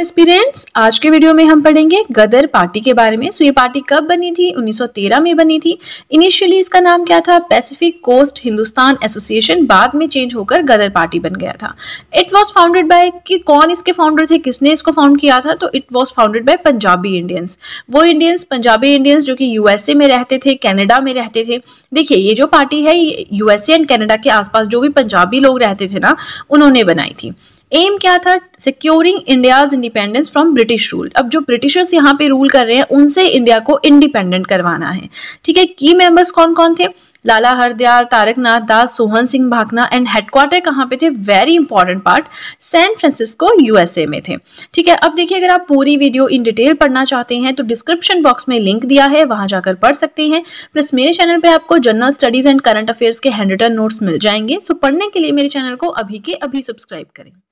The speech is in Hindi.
एस्पिरेंट्स आज के वीडियो में हम पढ़ेंगे गदर पार्टी के बारे में सो ये पार्टी कब बनी थी 1913 में बनी थी इनिशियली इसका नाम क्या था पैसिफिक कोस्ट हिंदुस्तान एसोसिएशन बाद में चेंज होकर गदर पार्टी बन गया था इट वाज फाउंडेड बाय कि कौन इसके फाउंडर थे किसने इसको फाउंड किया था तो it was founded by Punjabi Indians वो इंडियंस पंजाबी इंडियंस जो कि यूएसए में रहते थे कैनेडा में रहते थे देखिए ये जो पार्टी है यूएसए एंड कैनेडा के आसपास जो भी पंजाबी लोग रहते थे ना उन्होंने बनाई थी एम क्या था securing India's independence from British rule अब जो ब्रिटिशर्स यहाँ पे रूल कर रहे हैं उनसे इंडिया को इंडिपेंडेंट करवाना है ठीक है की मेंबर्स कौन कौन थे लाला हरदयाल तारकनाथ दास सोहन सिंह भाकना एंड हेडक्वार्टर कहाँ पे थे very important part San Francisco USA में थे ठीक है अब देखिए अगर आप पूरी वीडियो इन डिटेल पढ़ना चाहते हैं तो डिस्क्रिप्शन बॉक्स में लिंक दिया है वहां जाकर पढ़ सकते हैं प्लस मेरे चैनल पे आपको general studies and current affairs के हैंड रिटर्न नोट्स मिल जाएंगे सो पढ़ने के लिए मेरे चैनल को अभी के अभी सब्सक्राइब करें